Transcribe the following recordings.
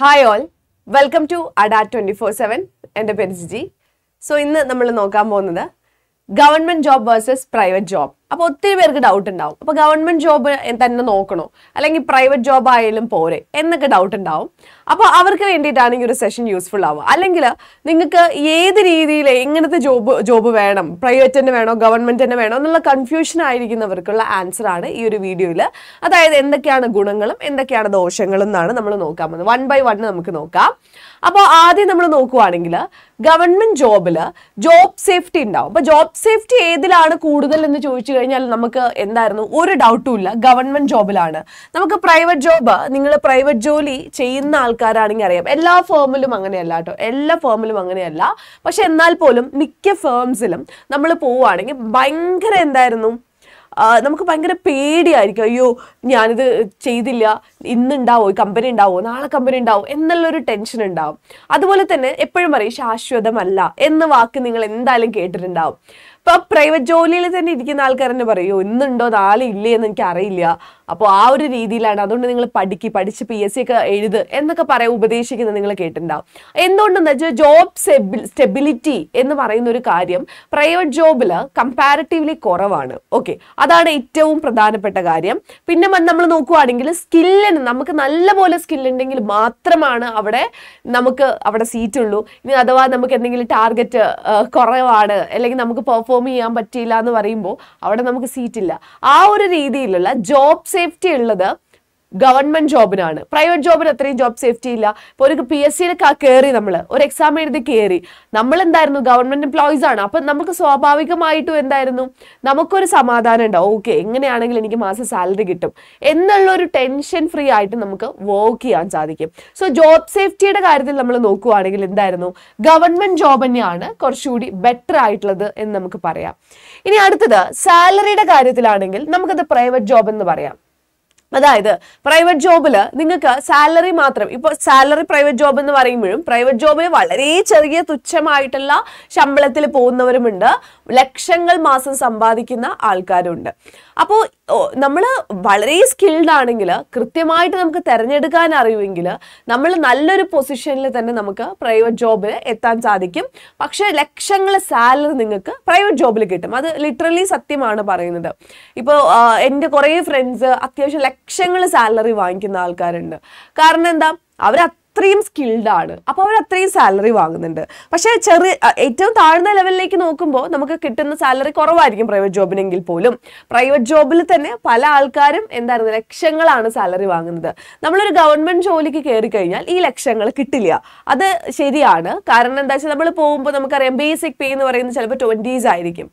hi all welcome to Adda twenty four seven എൻ്റെ പേര് Giji so ഇന്ന് നമ്മൾ നോക്കാൻ പോകുന്നത് government job versus private job അപ്പോൾ ഒത്തിരി പേർക്ക് ഡൗട്ട് ഉണ്ടാവും അപ്പോൾ ഗവൺമെൻറ് ജോബ് തന്നെ നോക്കണോ അല്ലെങ്കിൽ പ്രൈവറ്റ് ജോബ് ആയാലും പോരെ എന്നൊക്കെ ഡൗട്ട് ഉണ്ടാവും അപ്പോൾ അവർക്ക് വേണ്ടിയിട്ടാണ് ഈ ഒരു സെഷൻ യൂസ്ഫുൾ ആവുക അല്ലെങ്കിൽ നിങ്ങൾക്ക് ഏത് രീതിയിൽ എങ്ങനത്തെ ജോബ് ജോബ് വേണം പ്രൈവറ്റ് തന്നെ വേണോ ഗവൺമെൻറ് തന്നെ വേണോ എന്നുള്ള കൺഫ്യൂഷൻ ആയിരിക്കുന്നവർക്കുള്ള ആൻസർ ആണ് ഈ ഒരു വീഡിയോയിൽ അതായത് എന്തൊക്കെയാണ് ഗുണങ്ങളും എന്തൊക്കെയാണ് ദോഷങ്ങളും എന്നാണ് നമ്മൾ നോക്കാൻ പോകുന്നത് വൺ ബൈ വൺ നമുക്ക് നോക്കാം അപ്പോൾ ആദ്യം നമ്മൾ നോക്കുവാണെങ്കിൽ ഗവൺമെൻറ് ജോബിൽ ജോബ് സേഫ്റ്റി ഉണ്ടാവും അപ്പോൾ ജോബ് സേഫ്റ്റി ഏതിലാണ് കൂടുതൽ എന്ന് ചോദിച്ചു കഴിഞ്ഞാൽ നമുക്ക് എന്തായിരുന്നു ഒരു ഡൗട്ടും ഇല്ല ഗവൺമെന്റ് ജോബിലാണ് നമുക്ക് പ്രൈവറ്റ് ജോബ് നിങ്ങൾ പ്രൈവറ്റ് ജോലി ചെയ്യുന്ന ആൾക്കാരാണെങ്കിൽ അറിയാം എല്ലാ ഫേമിലും അങ്ങനെയല്ല കേട്ടോ എല്ലാ ഫേമിലും അങ്ങനെയല്ല പക്ഷെ എന്നാൽ പോലും മിക്ക ഫേംസിലും നമ്മൾ പോവുകയാണെങ്കിൽ ഭയങ്കര എന്തായിരുന്നു നമുക്ക് ഭയങ്കര പേടിയായിരിക്കും അയ്യോ ഞാനിത് ചെയ്തില്ല ഇന്നുണ്ടാവോ ഈ കമ്പനി ഉണ്ടാവോ നാളെ കമ്പനി ഉണ്ടാവോ എന്നുള്ളൊരു ടെൻഷൻ ഉണ്ടാവും അതുപോലെ തന്നെ എപ്പോഴും പറയും ശാശ്വതമല്ല എന്ന വാക്ക് നിങ്ങൾ എന്തായാലും കേട്ടിട്ടുണ്ടാവും ഇപ്പൊ പ്രൈവറ്റ് ജോലിയിൽ തന്നെ ഇരിക്കുന്ന ആൾക്കാരെന്നെ പറയൂ ഇന്നുണ്ടോ നാളെ ഇല്ലേ എന്ന് എനിക്ക് അറിയില്ല അപ്പോൾ ആ ഒരു രീതിയിലാണ് അതുകൊണ്ട് നിങ്ങൾ പഠിക്കുക പഠിച്ച് പി എസ് സി ഒക്കെ എഴുത് എന്നൊക്കെ പറയാൻ ഉപദേശിക്കുന്നത് നിങ്ങൾ കേട്ടിട്ടുണ്ടാവും എന്തുകൊണ്ടെന്ന് വെച്ചാൽ ജോബ് സ്റ്റെബിലിറ്റി എന്ന് പറയുന്ന ഒരു കാര്യം പ്രൈവറ്റ് ജോബിൽ കമ്പാരിറ്റീവ്ലി കുറവാണ് ഓക്കെ അതാണ് ഏറ്റവും പ്രധാനപ്പെട്ട കാര്യം പിന്നെ നമ്മൾ നോക്കുവാണെങ്കിൽ സ്കില്ലിന് നമുക്ക് നല്ലപോലെ സ്കില്ലുണ്ടെങ്കിൽ മാത്രമാണ് അവിടെ നമുക്ക് അവിടെ സീറ്റ് ഉള്ളൂ ഇനി അഥവാ നമുക്ക് എന്തെങ്കിലും ടാർഗറ്റ് കുറവാണ് അല്ലെങ്കിൽ നമുക്ക് പെർഫോം ചെയ്യാൻ പറ്റിയില്ല എന്ന് പറയുമ്പോൾ അവിടെ നമുക്ക് സീറ്റില്ല ആ ഒരു രീതിയിലുള്ള ജോബ് സേഫ്റ്റി ഉള്ളത് ഗവൺമെന്റ് ജോബിനാണ് പ്രൈവറ്റ് ജോബിന് അത്രയും ജോബ് സേഫ്റ്റി ഇല്ല ഇപ്പോൾ ഒരു പി എസ് സിയിലൊക്കെ കയറി നമ്മൾ ഒരു എക്സാം എഴുതി കയറി നമ്മൾ എന്തായിരുന്നു ഗവൺമെന്റ് എംപ്ലോയീസ് ആണ് അപ്പം നമുക്ക് സ്വാഭാവികമായിട്ടും എന്തായിരുന്നു നമുക്കൊരു സമാധാനം ഉണ്ടാവും ഓക്കെ എങ്ങനെയാണെങ്കിലും എനിക്ക് മാസം സാലറി കിട്ടും എന്നുള്ള ഒരു ടെൻഷൻ ഫ്രീ ആയിട്ട് നമുക്ക് വർക്ക് ചെയ്യാൻ സാധിക്കും സോ ജോബ് സേഫ്റ്റിയുടെ കാര്യത്തിൽ നമ്മൾ നോക്കുകയാണെങ്കിൽ എന്തായിരുന്നു ഗവൺമെന്റ് ജോബ് തന്നെയാണ് കുറച്ചുകൂടി ബെറ്റർ ആയിട്ടുള്ളത് എന്ന് നമുക്ക് പറയാം ഇനി അടുത്തത് സാലറിയുടെ കാര്യത്തിലാണെങ്കിൽ നമുക്കത് പ്രൈവറ്റ് ജോബ് എന്ന് പറയാം അതായത് പ്രൈവറ്റ് ജോബിൽ നിങ്ങൾക്ക് സാലറി മാത്രം ഇപ്പോൾ സാലറി പ്രൈവറ്റ് ജോബ് എന്ന് പറയുമ്പോഴും പ്രൈവറ്റ് ജോബിൽ വളരെ ചെറിയ തുച്ഛമായിട്ടുള്ള ശമ്പളത്തിൽ പോകുന്നവരുമുണ്ട് ലക്ഷങ്ങൾ മാസം സമ്പാദിക്കുന്ന ആൾക്കാരുണ്ട് അപ്പോൾ നമ്മൾ വളരെ സ്കിൽഡ് ആണെങ്കിൽ കൃത്യമായിട്ട് നമുക്ക് തിരഞ്ഞെടുക്കാൻ അറിയുമെങ്കിൽ നമ്മൾ നല്ലൊരു പൊസിഷനിൽ തന്നെ നമുക്ക് പ്രൈവറ്റ് ജോബിൽ എത്താൻ സാധിക്കും പക്ഷേ ലക്ഷങ്ങൾ സാലറി നിങ്ങൾക്ക് പ്രൈവറ്റ് ജോബിൽ കിട്ടും അത് ലിറ്ററലി സത്യമാണ് പറയുന്നത് ഇപ്പോൾ എൻ്റെ കുറേ ഫ്രണ്ട്സ് അത്യാവശ്യം ലക്ഷങ്ങൾ സാലറി വാങ്ങിക്കുന്ന ആൾക്കാരുണ്ട് കാരണം എന്താ അവർ അത്രയും സ്കിൽഡ് ആണ് അപ്പോൾ അവർ അത്രയും സാലറി വാങ്ങുന്നുണ്ട് പക്ഷേ ചെറിയ ഏറ്റവും താഴ്ന്ന ലെവലിലേക്ക് നോക്കുമ്പോൾ നമുക്ക് കിട്ടുന്ന സാലറി കുറവായിരിക്കും പ്രൈവറ്റ് ജോബിനെങ്കിൽ പോലും പ്രൈവറ്റ് ജോബിൽ തന്നെ പല ആൾക്കാരും എന്തായിരുന്നു ലക്ഷങ്ങളാണ് സാലറി വാങ്ങുന്നത് നമ്മളൊരു ഗവൺമെൻറ് ജോലിക്ക് കയറി കഴിഞ്ഞാൽ ഈ ലക്ഷങ്ങൾ കിട്ടില്ല അത് ശരിയാണ് കാരണം എന്താ വെച്ചാൽ നമ്മൾ പോകുമ്പോൾ നമുക്കറിയാം ബേസിക് പേ എന്ന് പറയുന്നത് ചിലപ്പോൾ ട്വൻറ്റീസ് ആയിരിക്കും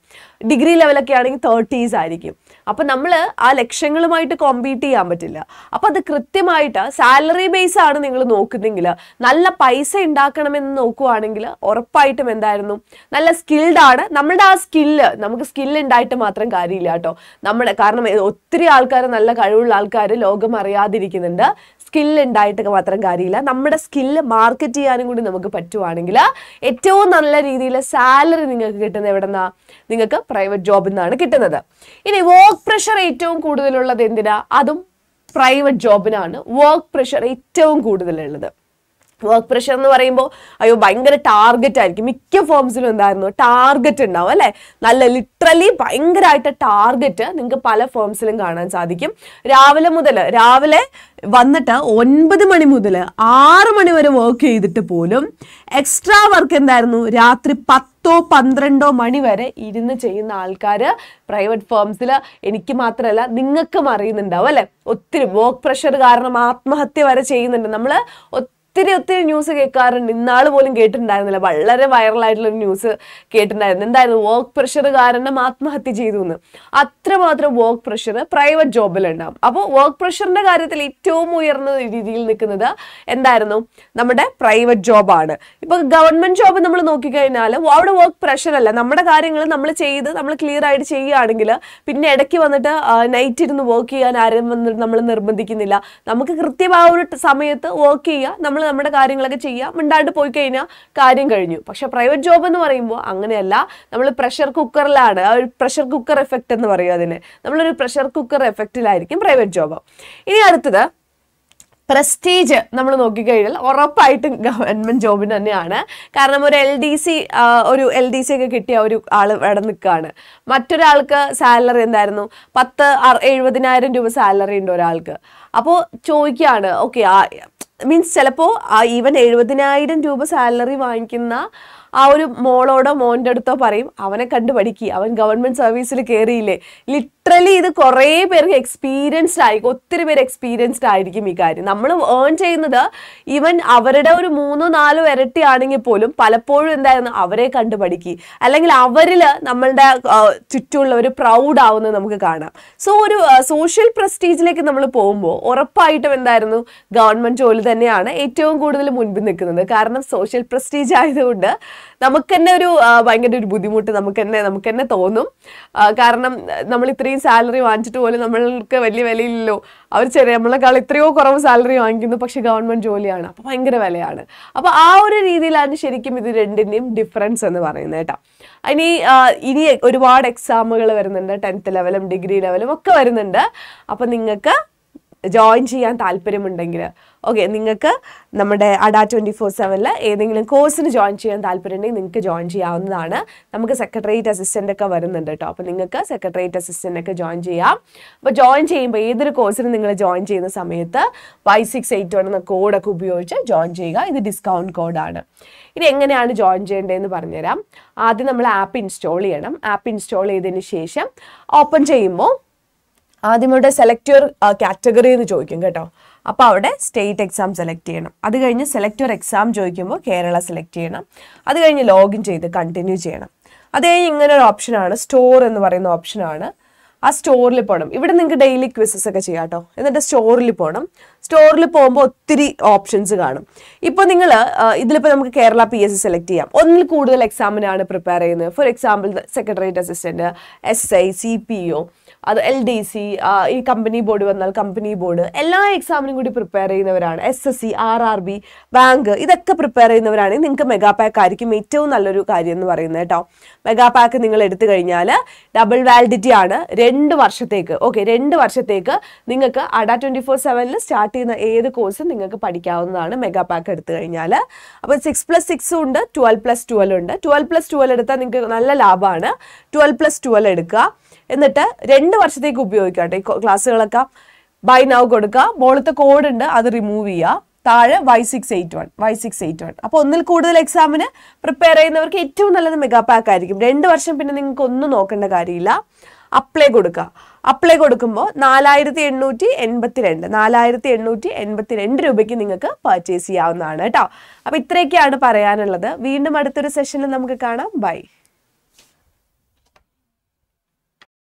ഡിഗ്രി ലെവലൊക്കെ ആണെങ്കിൽ തേർട്ടീസ് ആയിരിക്കും അപ്പം നമ്മൾ ആ ലക്ഷ്യങ്ങളുമായിട്ട് കോമ്പീറ്റ് ചെയ്യാൻ പറ്റില്ല അപ്പം അത് കൃത്യമായിട്ട് സാലറി ബേസ് ആണ് നിങ്ങൾ നോക്കുന്നെങ്കിൽ നല്ല പൈസ ഉണ്ടാക്കണമെന്ന് നോക്കുവാണെങ്കിൽ ഉറപ്പായിട്ടും എന്തായിരുന്നു നല്ല സ്കിൽഡ് ആണ് നമ്മളുടെ ആ സ്കില്ല് നമുക്ക് സ്കില്ല് ഉണ്ടായിട്ട് മാത്രം കാര്യമില്ല കേട്ടോ നമ്മുടെ കാരണം ഒത്തിരി ആൾക്കാർ നല്ല കഴിവുള്ള ആൾക്കാർ ലോകം അറിയാതിരിക്കുന്നുണ്ട് സ്കില്ല് ഉണ്ടായിട്ട് മാത്രം കാര്യമില്ല നമ്മുടെ സ്കില്ല് മാർക്കറ്റ് ചെയ്യാനും കൂടി നമുക്ക് പറ്റുവാണെങ്കിൽ ഏറ്റവും നല്ല രീതിയിൽ സാലറി നിങ്ങൾക്ക് കിട്ടുന്ന എവിടെ നിന്നാണ് നിങ്ങൾക്ക് പ്രൈവറ്റ് ജോബിൽ നിന്നാണ് കിട്ടുന്നത് ഇനി വർക്ക് പ്രഷർ ഏറ്റവും കൂടുതലുള്ളത് എന്തിനാ അതും പ്രൈവറ്റ് ജോബിനാണ് വർക്ക് പ്രഷർ ഏറ്റവും കൂടുതലുള്ളത് വർക്ക് പ്രഷർ എന്ന് പറയുമ്പോൾ അയ്യോ ഭയങ്കര ടാർഗറ്റ് ആയിരിക്കും മിക്ക ഫോംസിലും എന്തായിരുന്നു ടാർഗറ്റ് ഉണ്ടാവും അല്ലേ നല്ല ലിറ്ററലി ഭയങ്കരമായിട്ട് ടാർഗറ്റ് നിങ്ങൾക്ക് പല ഫോംസിലും കാണാൻ സാധിക്കും രാവിലെ മുതൽ രാവിലെ വന്നിട്ട് ഒൻപത് മണി മുതൽ ആറ് മണി വരെ വർക്ക് ചെയ്തിട്ട് പോലും എക്സ്ട്രാ വർക്ക് എന്തായിരുന്നു രാത്രി പത്തോ പന്ത്രണ്ടോ മണി വരെ ഇരുന്ന് ചെയ്യുന്ന ആൾക്കാർ പ്രൈവറ്റ് ഫേംസിൽ എനിക്ക് മാത്രമല്ല നിങ്ങൾക്കും അറിയുന്നുണ്ടാവും അല്ലേ ഒത്തിരി വർക്ക് പ്രഷർ കാരണം ആത്മഹത്യ വരെ ചെയ്യുന്നുണ്ട് നമ്മൾ ഒത്തിരി ഒത്തിരി ന്യൂസ് കേൾക്കാറുണ്ട് ഇന്നാൾ പോലും കേട്ടിട്ടുണ്ടായിരുന്നില്ല വളരെ വൈറലായിട്ടുള്ളൊരു ന്യൂസ് കേട്ടിട്ടുണ്ടായിരുന്നു എന്തായിരുന്നു വർക്ക് പ്രഷർ കാരണം ആത്മഹത്യ ചെയ്തു എന്ന് അത്രമാത്രം വർക്ക് പ്രഷർ പ്രൈവറ്റ് ജോബിലുണ്ടാവും അപ്പോൾ വർക്ക് പ്രഷറിൻ്റെ കാര്യത്തിൽ ഏറ്റവും ഉയർന്ന രീതിയിൽ നിൽക്കുന്നത് എന്തായിരുന്നു നമ്മുടെ പ്രൈവറ്റ് ജോബാണ് ഇപ്പോൾ ഗവൺമെൻറ് ജോബ് നമ്മൾ നോക്കിക്കഴിഞ്ഞാൽ അവിടെ വർക്ക് പ്രഷർ അല്ല നമ്മുടെ കാര്യങ്ങൾ നമ്മൾ ചെയ്ത് നമ്മൾ ക്ലിയർ ആയിട്ട് ചെയ്യുകയാണെങ്കിൽ പിന്നെ ഇടയ്ക്ക് വന്നിട്ട് നൈറ്റ് ഇരുന്ന് വർക്ക് ചെയ്യാൻ ആരും വന്നിട്ട് നമ്മൾ നിർബന്ധിക്കുന്നില്ല നമുക്ക് കൃത്യമായ ഒരു സമയത്ത് വർക്ക് ചെയ്യുക നമ്മൾ നമ്മുടെ കാര്യങ്ങളൊക്കെ ചെയ്യുക മിണ്ടാണ്ട് പോയി കഴിഞ്ഞാൽ കാര്യം കഴിഞ്ഞു പക്ഷെ പ്രൈവറ്റ് ജോബ് എന്ന് പറയുമ്പോൾ അങ്ങനെയല്ല നമ്മൾ പ്രഷർ കുക്കറിലാണ് ആ ഒരു പ്രഷർ കുക്കർ എഫക്റ്റ് എന്ന് പറയും അതിന് നമ്മളൊരു പ്രഷർ കുക്കർ എഫക്റ്റിലായിരിക്കും പ്രൈവറ്റ് ജോബ് ഇനി അടുത്തത് പ്രസ്റ്റീജ് നമ്മൾ നോക്കിക്കഴിഞ്ഞാൽ ഉറപ്പായിട്ടും ഗവൺമെൻറ് ജോബിന് തന്നെയാണ് കാരണം ഒരു L D C L L D സി ഒക്കെ കിട്ടിയ ഒരു ആൾ ഇവിടെ നിൽക്കുകയാണ് മറ്റൊരാൾക്ക് സാലറി എന്തായിരുന്നു പത്ത് എഴുപതിനായിരം രൂപ സാലറി ഉണ്ട് ഒരാൾക്ക് അപ്പോൾ ചോദിക്കുകയാണ് ഓക്കെ മീൻസ് ചിലപ്പോൾ ആ ഈവൻ എഴുപതിനായിരം രൂപ സാലറി വാങ്ങിക്കുന്ന ആ ഒരു മോളോടോ മോൻ്റെ അടുത്തോ പറയും അവനെ കണ്ട് പഠിക്കുക അവൻ ഗവൺമെൻറ് സർവീസിൽ കയറിയില്ലേ ലിറ്റ് ലിറ്ററലി ഇത് കുറേ പേർക്ക് എക്സ്പീരിയൻസ്ഡ് ആയിരിക്കും ഒത്തിരി പേര് എക്സ്പീരിയൻസ്ഡ് ആയിരിക്കും ഈ കാര്യം നമ്മൾ ഏൺ ചെയ്യുന്നത് ഈവൻ അവരുടെ ഒരു മൂന്നോ നാലോ ഇരട്ടി ആണെങ്കിൽ പോലും പലപ്പോഴും എന്തായിരുന്നു അവരെ കണ്ടു പഠിക്കുക അല്ലെങ്കിൽ അവരിൽ നമ്മളുടെ ചുറ്റുമുള്ളവർ പ്രൗഡ് ആവുന്നത് നമുക്ക് കാണാം സോ ഒരു സോഷ്യൽ പ്രസ്റ്റീജിലേക്ക് നമ്മൾ പോകുമ്പോൾ ഉറപ്പായിട്ടും എന്തായിരുന്നു ഗവൺമെൻറ് ജോലി തന്നെയാണ് ഏറ്റവും കൂടുതൽ മുൻപിൽ നിൽക്കുന്നത് കാരണം സോഷ്യൽ പ്രസ്റ്റീജ് ആയതുകൊണ്ട് നമുക്ക് തന്നെ ഒരു ഭയങ്കര ഒരു ബുദ്ധിമുട്ട് നമുക്ക് തന്നെ നമുക്ക് തന്നെ തോന്നും കാരണം നമ്മൾ ഇത്രയും ഇത്രയും സാലറി വാങ്ങിച്ചിട്ട് പോലും നമ്മൾക്ക് വലിയ വിലയില്ലല്ലോ അവർ ചെറിയ നമ്മളെക്കാൾ എത്രയോ കുറവ് സാലറി വാങ്ങിക്കുന്നു പക്ഷേ ഗവൺമെൻറ് ജോലിയാണ് അപ്പോൾ ഭയങ്കര വിലയാണ് അപ്പോൾ ആ ഒരു രീതിയിലാണ് ശരിക്കും ഇത് രണ്ടിൻ്റെയും ഡിഫറൻസ് എന്ന് പറയുന്നത് കേട്ടോ ഇനി ഇനി ഒരുപാട് എക്സാമുകൾ വരുന്നുണ്ട് ടെൻത്ത് ലെവലും ഡിഗ്രി ലെവലും ഒക്കെ വരുന്നുണ്ട് അപ്പോൾ നിങ്ങൾക്ക് ജോയിൻ ചെയ്യാൻ താല്പര്യമുണ്ടെങ്കിൽ ഓക്കെ നിങ്ങൾക്ക് നമ്മുടെ അഡ ട്വൻറ്റി ഫോർ സെവനിൽ ഏതെങ്കിലും കോഴ്സിന് ജോയിൻ ചെയ്യാൻ ഉണ്ടെങ്കിൽ നിങ്ങൾക്ക് ജോയിൻ ചെയ്യാവുന്നതാണ് നമുക്ക് സെക്രട്ടേറിയറ്റ് അസിസ്റ്റൻ്റ് ഒക്കെ വരുന്നുണ്ട് കേട്ടോ അപ്പോൾ നിങ്ങൾക്ക് സെക്രട്ടേറിയറ്റ് അസിസ്റ്റൻ്റ് ഒക്കെ ജോയിൻ ചെയ്യാം അപ്പോൾ ജോയിൻ ചെയ്യുമ്പോൾ ഏതൊരു കോഴ്സിന് നിങ്ങൾ ജോയിൻ ചെയ്യുന്ന സമയത്ത് ഫൈവ് സിക്സ് എയ്റ്റ് വൺ എന്ന കോഡൊക്കെ ഉപയോഗിച്ച് ജോയിൻ ചെയ്യുക ഇത് ഡിസ്കൗണ്ട് കോഡാണ് ഇനി എങ്ങനെയാണ് ജോയിൻ ചെയ്യേണ്ടതെന്ന് പറഞ്ഞുതരാം ആദ്യം നമ്മൾ ആപ്പ് ഇൻസ്റ്റാൾ ചെയ്യണം ആപ്പ് ഇൻസ്റ്റാൾ ചെയ്തതിന് ശേഷം ഓപ്പൺ ചെയ്യുമ്പോൾ ആദ്യം ഇവിടെ സെലക്ട് യുവർ കാറ്റഗറി എന്ന് ചോദിക്കും കേട്ടോ അപ്പോൾ അവിടെ സ്റ്റേറ്റ് എക്സാം സെലക്ട് ചെയ്യണം അത് കഴിഞ്ഞ് സെലക്ട് യുവർ എക്സാം ചോദിക്കുമ്പോൾ കേരള സെലക്ട് ചെയ്യണം അത് കഴിഞ്ഞ് ലോഗിൻ ചെയ്ത് കണ്ടിന്യൂ ചെയ്യണം അതേ ഇങ്ങനെ ഒരു ഓപ്ഷനാണ് സ്റ്റോർ എന്ന് പറയുന്ന ഓപ്ഷനാണ് ആ സ്റ്റോറിൽ പോകണം ഇവിടെ നിങ്ങൾക്ക് ഡെയിലി ക്വിസസ് ഒക്കെ ചെയ്യാം കേട്ടോ എന്നിട്ട് സ്റ്റോറിൽ പോകണം സ്റ്റോറിൽ പോകുമ്പോൾ ഒത്തിരി ഓപ്ഷൻസ് കാണും ഇപ്പോൾ നിങ്ങൾ ഇതിലിപ്പോൾ നമുക്ക് Kerala P S C select ചെയ്യാം ഒന്നിൽ കൂടുതൽ എക്സാമിനാണ് പ്രിപ്പയർ ചെയ്യുന്നത് for example secretariat assistant S I C P O അത് എൽ ഡി സി ഈ കമ്പനി ബോർഡ് വന്നാൽ കമ്പനി ബോർഡ് എല്ലാ എക്സാമിനും കൂടി പ്രിപ്പയർ ചെയ്യുന്നവരാണ് S S C R R B bank ഇതൊക്കെ പ്രിപ്പയർ ചെയ്യുന്നവരാണെങ്കിൽ നിങ്ങൾക്ക് മെഗാ പാക്ക് ആയിരിക്കും ഏറ്റവും നല്ലൊരു കാര്യം എന്ന് പറയുന്നത് കേട്ടോ മെഗാ പാക്ക് നിങ്ങൾ എടുത്തു കഴിഞ്ഞാൽ ഡബിൾ വാലിഡിറ്റി ആണ് രണ്ട് വർഷത്തേക്ക് ഓക്കെ രണ്ട് വർഷത്തേക്ക് നിങ്ങൾക്ക് അഡ ട്വൻറ്റി ഫോർ സെവനിൽ സ്റ്റാർട്ട് ചെയ്യുന്ന ഏത് കോഴ്സും നിങ്ങൾക്ക് പഠിക്കാവുന്നതാണ് മെഗാ പാക്ക് എടുത്തു കഴിഞ്ഞാൽ അപ്പോൾ സിക്സ് പ്ലസ് സിക്സും ഉണ്ട് ട്വൽവ് പ്ലസ് ട്വൽവ് ഉണ്ട് ട്വൽവ് പ്ലസ് ട്വൽവ് എടുത്താൽ നിങ്ങൾക്ക് നല്ല ലാഭമാണ് ട്വൽവ് പ്ലസ് ട്വൽവ് എടുക്കുക എന്നിട്ട് രണ്ട് വർഷത്തേക്ക് ഉപയോഗിക്കാം കേട്ടോ ഈ ക്ലാസ്സുകളൊക്കെ ബൈ നൗ കൊടുക്കുക മുകളിലത്തെ കോഡ് ഉണ്ട് അത് റിമൂവ് ചെയ്യുക താഴെ Y six eight one Y six eight one അപ്പോൾ ഒന്നിൽ കൂടുതൽ എക്സാമിന് പ്രിപ്പയർ ചെയ്യുന്നവർക്ക് ഏറ്റവും നല്ലത് മെഗാ പാക്ക് ആയിരിക്കും രണ്ട് വർഷം പിന്നെ നിങ്ങൾക്ക് ഒന്നും നോക്കേണ്ട കാര്യമില്ല അപ്ലൈ കൊടുക്കുക അപ്ലൈ കൊടുക്കുമ്പോൾ നാലായിരത്തി എണ്ണൂറ്റി എൺപത്തി രണ്ട് നാലായിരത്തി എണ്ണൂറ്റി എൺപത്തി രണ്ട് രൂപയ്ക്ക് നിങ്ങൾക്ക് പർച്ചേസ് ചെയ്യാവുന്നതാണ് കേട്ടോ അപ്പോൾ ഇത്രയൊക്കെയാണ് പറയാനുള്ളത് വീണ്ടും അടുത്തൊരു സെഷനിൽ നമുക്ക് കാണാം ബൈ